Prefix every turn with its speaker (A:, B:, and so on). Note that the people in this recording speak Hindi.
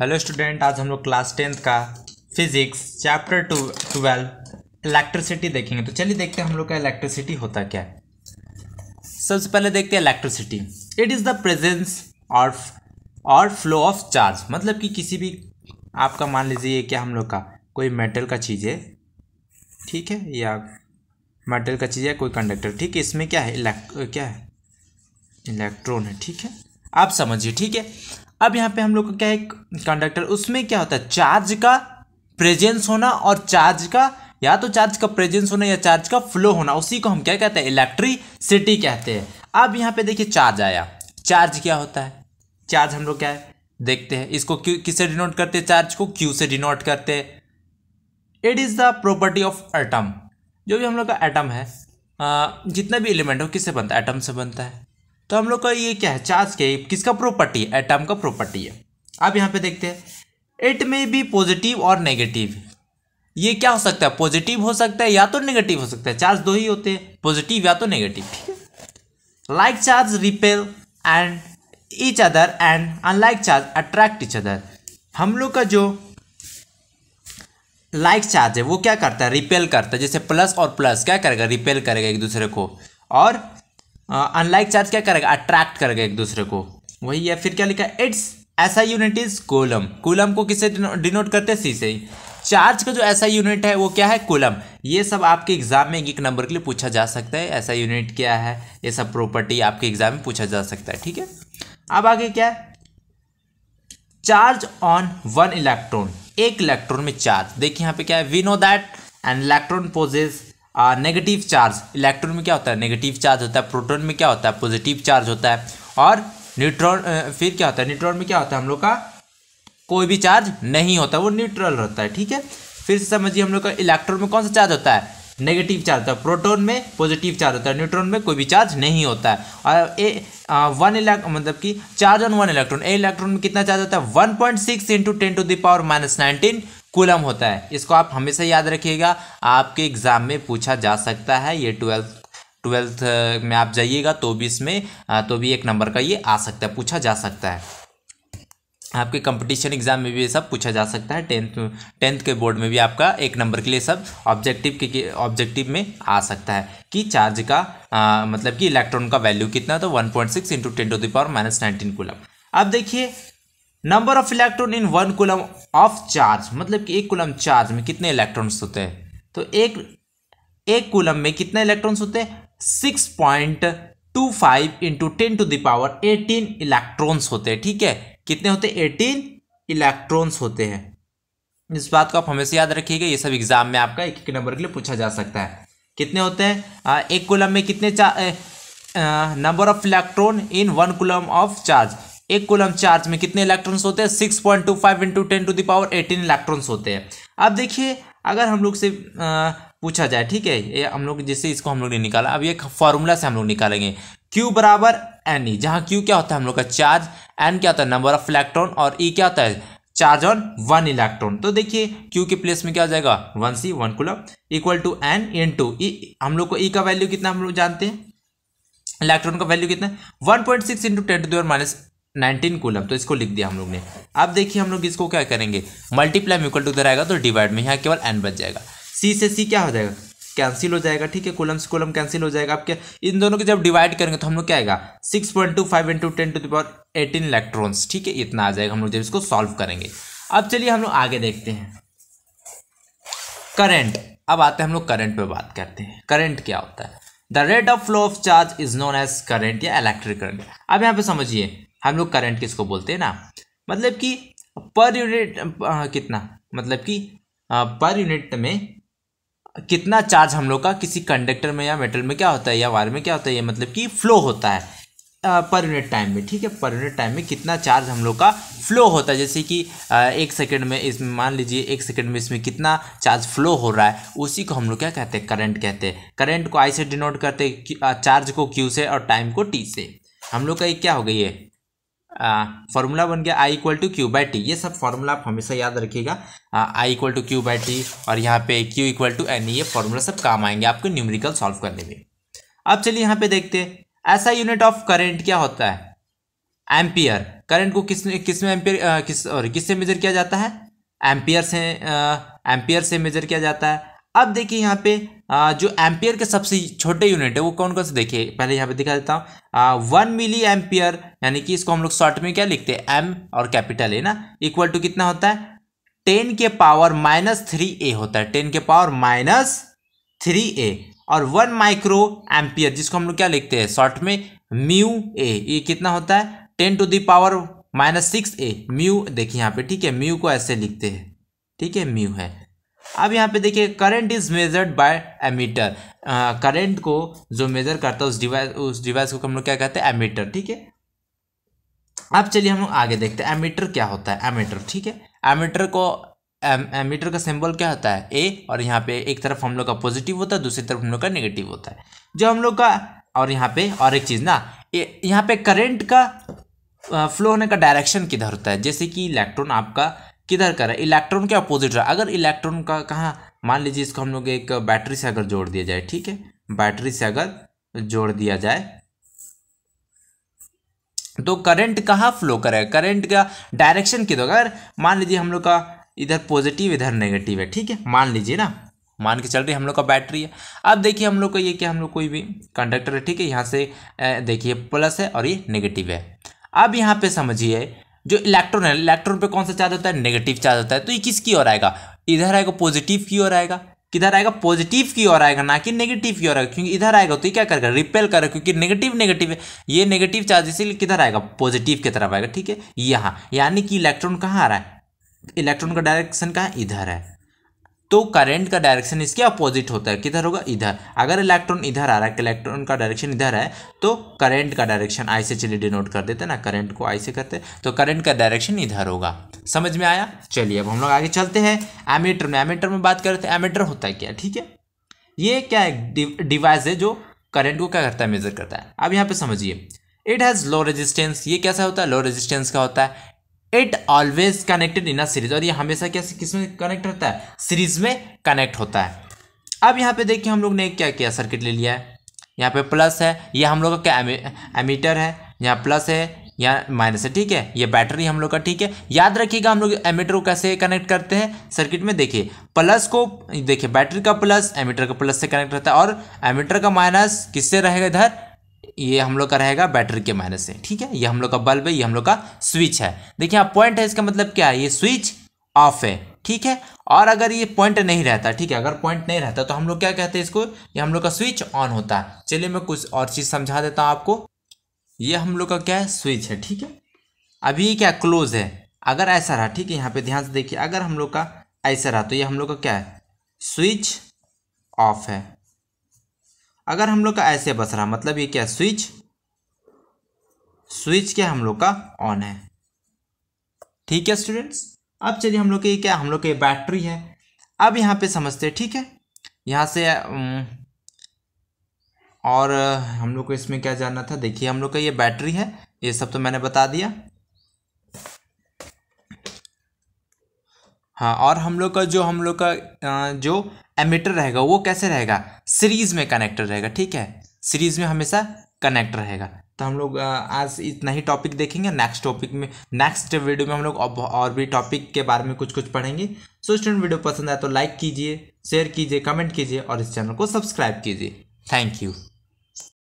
A: हेलो स्टूडेंट आज हम लोग क्लास टेंथ का physics chapter two twelve electricity देखेंगे तो चलिए देखते हैं हम लोग का इलेक्ट्रिसिटी होता क्या है सबसे पहले देखते हैं electricity it is the presence और और फ्लो ऑफ चार्ज मतलब कि किसी भी आपका मान लीजिए क्या हम लोग का कोई मेटल का चीज़ है ठीक है या मेटल का चीज़ है कोई कंडक्टर ठीक है इसमें क्या है इलेक्ट क्या है इलेक्ट्रॉन है ठीक है आप समझिए ठीक है अब यहाँ पे हम लोग का क्या है कंडक्टर उसमें क्या होता है चार्ज का प्रेजेंस होना और चार्ज का या तो चार्ज का प्रेजेंस होना या चार्ज का फ्लो होना उसी को हम क्या कहते हैं इलेक्ट्रिसिटी कहते हैं अब यहाँ पे देखिए चार्ज आया चार्ज क्या होता है चार्ज हम लोग क्या है देखते हैं इसको क्यू किससे डिनोट करते हैं चार्ज को क्यू से डिनोट करते हैं it is the property of atom जो भी हम लोग का एटम है जितना भी एलिमेंट हो किससे बनता है एटम से बनता है तो हम लोग का ये क्या है चार्ज क्या किसका प्रॉपर्टी है एटम का प्रॉपर्टी है आप यहाँ पे देखते हैं इट मे भी पॉजिटिव और नेगेटिव ये क्या हो सकता है पॉजिटिव हो सकता है या तो नेगेटिव हो सकता है चार्ज दो ही होते हैं पॉजिटिव या तो negative like charge repel and each other and unlike charge attract each other हम लोग का जो लाइक चार्ज है वो क्या करता है रिपेल करता है जैसे प्लस और प्लस क्या करेगा रिपेल करेगा एक दूसरे को और अनलाइक चार्ज क्या करेगा अट्रैक्ट करेगा एक दूसरे को वही है फिर क्या लिखा इट्स ऐसा यूनिट इज कोलम कोलम को किसे डिनोट करते हैं सी से ही चार्ज का जो ऐसा यूनिट है वो क्या है कोलम ये सब आपके एग्जाम में एक नंबर के लिए पूछा जा सकता है ऐसा यूनिट क्या है ये सब प्रॉपर्टी आपके एग्जाम में पूछा जा सकता है ठीक है अब आगे क्या है चार्ज ऑन वन इलेक्ट्रॉन एक इलेक्ट्रॉन में चार्ज देखिए यहाँ पे क्या है we know that an electron possesses negative charge electron में क्या होता है नेगेटिव चार्ज होता है प्रोटॉन में क्या होता है पॉजिटिव चार्ज होता है और न्यूट्रॉन फिर क्या होता है न्यूट्रॉन में क्या होता है हम लोग का कोई भी चार्ज नहीं होता वो न्यूट्रल होता है ठीक है फिर से समझिए हम लोग का इलेक्ट्रॉन में कौन सा चार्ज होता है नेगेटिव चार्ज होता है प्रोटोन में पॉजिटिव चार्ज होता है न्यूट्रॉन में कोई भी चार्ज नहीं होता है और ए वन इलेक्ट्रॉन मतलब कि charge on one electron a electron में कितना चार्ज होता है one point six into ten to the power minus nineteen coulomb होता है इसको आप हमेशा याद रखिएगा आपके एग्ज़ाम में पूछा जा सकता है ये ट्वेल्थ ट्वेल्थ में आप जाइएगा तो भी इसमें तो भी एक नंबर का ये आ सकता है पूछा जा सकता है आपके कंपटीशन एग्जाम में भी ये सब पूछा जा सकता है टेंथ टेंथ के बोर्ड में भी आपका एक नंबर के लिए सब ऑब्जेक्टिव के ऑब्जेक्टिव में आ सकता है कि चार्ज का आ, मतलब कि इलेक्ट्रॉन का वैल्यू कितना तो one point six into ten to the power minus nineteen coulomb अब देखिए number of electron in one coulomb of charge मतलब कि एक कुलम चार्ज में कितने इलेक्ट्रॉन्स होते हैं तो एक एक कुलम में कितने इलेक्ट्रॉन्स होते हैं six point two five into ten to the power eighteen electrons होते हैं ठीक है कितने होते हैं एटीन इलेक्ट्रॉन्स होते हैं इस बात को आप हमेशा याद रखिएगा ये सब एग्जाम में आपका एक एक नंबर के लिए पूछा जा सकता है कितने होते हैं एक कुलम में कितने number of electron in one coulomb of charge एक कोलम चार्ज में कितने इलेक्ट्रॉन्स होते हैं six point two five into ten to the power eighteen electrons होते हैं अब देखिए अगर हम लोग से आ, पूछा जाए ठीक है ये हम लोग जिससे इसको हम लोग ने निकाला अब ये फार्मूला से हम लोग निकालेंगे क्यू बराबर एन ई e, जहाँ क्यू क्या होता है हम लोग का चार्ज एन क्या होता है नंबर ऑफ इलेक्ट्रॉन और ई e क्या होता है चार्ज ऑन वन इलेक्ट्रॉन तो देखिए क्यू के प्लेस में क्या हो जाएगा one C one coulomb equal to N into E हम लोग को ई e का वैल्यू कितना हम लोग जानते हैं इलेक्ट्रॉन का वैल्यू कितना है one point six into ten to the minus nineteen coulomb तो इसको लिख दिया हम लोग ने अब देखिए हम लोग इसको क्या करेंगे मल्टीप्लाई म्यूकल टू आएगा तो डिवाइड में यहाँ केवल एन बच जाएगा सी से सी क्या हो जाएगा कैंसिल हो जाएगा ठीक है कॉलम से कॉलम कैंसिल हो जाएगा आपके इन दोनों को जब डिवाइड करेंगे तो हम लोग क्या आएगा six point two five into ten to eighteen electrons ठीक है इतना आ जाएगा हम लोग जब इसको सॉल्व करेंगे अब चलिए हम लोग आगे देखते हैं करंट अब आते हैं हम लोग करंट पे बात करते हैं करंट क्या होता है the rate of flow of charge is known as current या इलेक्ट्रिक करंट अब यहाँ पे समझिए हम लोग करंट किसको बोलते हैं ना मतलब कि पर यूनिट कितना मतलब कि पर यूनिट में कितना चार्ज हम लोग का किसी कंडक्टर में या मेटल में क्या होता है या वायर में क्या होता है ये मतलब कि फ्लो होता है पर यूनिट टाइम में ठीक है पर यूनिट टाइम में कितना चार्ज हम लोग का फ्लो होता है जैसे कि एक सेकंड में इसमें मान लीजिए एक सेकंड में इसमें कितना चार्ज फ्लो हो रहा है उसी को हम लोग क्या कहते हैं करंट कहते हैं करंट को आई से डिनोट करते हैं चार्ज को क्यू से और टाइम को टी से हम लोग का ये क्या हो गई है फॉर्मूला बन गया I equal to Q by T ये सब फॉर्मूला आप हमेशा याद रखिएगा I equal to Q by T और यहाँ पे क्यू इक्वल टू एन ये फॉर्मूला सब काम आएंगे आपको न्यूमेरिकल सॉल्व करने में अब चलिए यहाँ पे देखते हैं ऐसा यूनिट ऑफ करेंट क्या होता है एम्पियर करंट को किस किस में एम्पियर किस और किससे मेजर किया जाता है एम्पियर से एम्पियर से मेजर किया जाता है अब देखिए यहाँ पे जो एम्पियर के सबसे छोटे यूनिट है वो कौन कौन से देखिए पहले यहाँ पे दिखा देता हूँ वन मिली एम्पियर यानी कि इसको हम लोग शॉर्ट में क्या लिखते हैं एम और कैपिटल ए ना इक्वल टू कितना होता है टेन के पावर माइनस थ्री ए होता है टेन के पावर माइनस थ्री ए और वन माइक्रो एम्पियर जिसको हम लोग क्या लिखते हैं शॉर्ट में म्यू ए ये कितना होता है ten to the power minus six A mu देखिए यहाँ पे ठीक है म्यू को ऐसे लिखते हैं ठीक है म्यू है अब यहाँ पे देखिए current is measured by ammeter current को जो मेजर करता है उस डिवाइस उस डिवाइस को हम लोग क्या कहते हैं एमीटर ठीक है अब चलिए हम लोग आगे देखते हैं एमीटर क्या होता है एमीटर ठीक है एमीटर को एमीटर का सिंबल क्या होता है ए और यहाँ पे एक तरफ हम लोग का पॉजिटिव होता है दूसरी तरफ हम लोग का नेगेटिव होता है जो हम लोग का और यहाँ पे और एक चीज़ ना यहाँ पे करंट का फ्लो होने का डायरेक्शन किधर होता है जैसे कि इलेक्ट्रॉन आपका किधर कर रहा है इलेक्ट्रॉन के अपोजिट रहा अगर इलेक्ट्रॉन का कहाँ मान लीजिए इसको हम लोग एक बैटरी से अगर जोड़ दिया जाए ठीक है बैटरी से अगर जोड़ दिया जाए तो करंट कहाँ फ्लो करेगा करंट का डायरेक्शन किधर अगर मान लीजिए हम लोग का इधर पॉजिटिव इधर नेगेटिव है ठीक है मान लीजिए ना मान के चल रही हम लोग का बैटरी है अब देखिए हम लोग का ये क्या हम लोग कोई भी कंडक्टर है ठीक है यहाँ से देखिए प्लस है और ये नेगेटिव है अब यहाँ पे समझिए जो इलेक्ट्रॉन है इलेक्ट्रॉन पे कौन सा चार्ज होता है नेगेटिव चार्ज होता है तो ये किसकी ओर आएगा इधर आएगा पॉजिटिव की ओर आएगा किधर आएगा पॉजिटिव की ओर आएगा ना कि नेगेटिव की ओर आएगा क्योंकि इधर आएगा तो ये क्या करेगा रिपेल करेगा क्योंकि नेगेटिव नेगेटिव है ये नेगेटिव चार्ज इसीलिए किधर आएगा पॉजिटिव की तरफ आएगा ठीक है यहाँ यानी कि इलेक्ट्रॉन कहाँ आ रहा है इलेक्ट्रॉन का डायरेक्शन कहाँ इधर है तो करंट का डायरेक्शन इसके अपोजिट होता है किधर होगा इधर अगर इलेक्ट्रॉन इधर आ रहा है इलेक्ट्रॉन का डायरेक्शन इधर है तो करंट का डायरेक्शन आई से चलिए डिनोट कर देते ना करंट को आई से करते तो करंट का डायरेक्शन इधर होगा समझ में आया चलिए अब हम लोग आगे चलते हैं एमीटर में एमीटर में बात करते हैं एमीटर होता है क्या ठीक है ये क्या एक डिवाइस है जो करेंट को क्या करता है मेजर करता है अब यहाँ पे समझिए इट हैज़ लो रेजिस्टेंस ये कैसा होता है लो रेजिस्टेंस का होता है it always connected in a series और ये हमेशा क्या किस में कनेक्ट होता है सीरीज में कनेक्ट होता है अब यहाँ पे देखिए हम लोग ने क्या किया सर्किट ले लिया है यहाँ पे प्लस है ये हम लोग का क्या एमीटर है यहाँ प्लस है यहाँ माइनस है ठीक है ये बैटरी हम लोग का ठीक है याद रखिएगा हम लोग एमीटर को कैसे कनेक्ट करते हैं सर्किट में देखिए प्लस को देखिए बैटरी का प्लस एमीटर का प्लस से कनेक्ट रहता है और एमीटर का माइनस किससे रहेगा इधर ये हम लोग का रहेगा बैटरी के माइनस से ठीक है ये हम लोग का बल्ब है ये हम लोग का स्विच है देखिए यहाँ पॉइंट है इसका मतलब क्या है ये स्विच ऑफ है ठीक है और अगर ये पॉइंट नहीं रहता ठीक है अगर पॉइंट नहीं रहता तो हम लोग क्या कहते हैं इसको ये हम लोग का स्विच ऑन होता है चलिए मैं कुछ और चीज़ समझा देता हूँ आपको ये हम लोग का क्या है स्विच है ठीक है अभी ये क्या क्लोज है अगर ऐसा रहा ठीक है यहाँ पे ध्यान से देखिए अगर हम लोग का ऐसा रहा तो ये हम लोग का क्या है स्विच ऑफ है अगर हम लोग का ऐसे बस रहा मतलब ये क्या स्विच स्विच क्या हम लोग का ऑन है ठीक है स्टूडेंट्स अब चलिए हम लोग के क्या हम लोग के बैटरी है अब यहाँ पे समझते हैं ठीक है यहाँ से और हम लोग को इसमें क्या जानना था देखिए हम लोग का ये बैटरी है ये सब तो मैंने बता दिया हाँ और हम लोग का जो हम लोग का जो एमिटर रहेगा वो कैसे रहेगा सीरीज में कनेक्टर रहेगा ठीक है सीरीज में हमेशा कनेक्ट रहेगा तो हम लोग आज इतना ही टॉपिक देखेंगे नेक्स्ट टॉपिक में नेक्स्ट वीडियो में हम लोग और भी टॉपिक के बारे में कुछ कुछ पढ़ेंगे सो स्टूडेंट वीडियो पसंद आए तो लाइक कीजिए शेयर कीजिए कमेंट कीजिए और इस चैनल को सब्सक्राइब कीजिए थैंक यू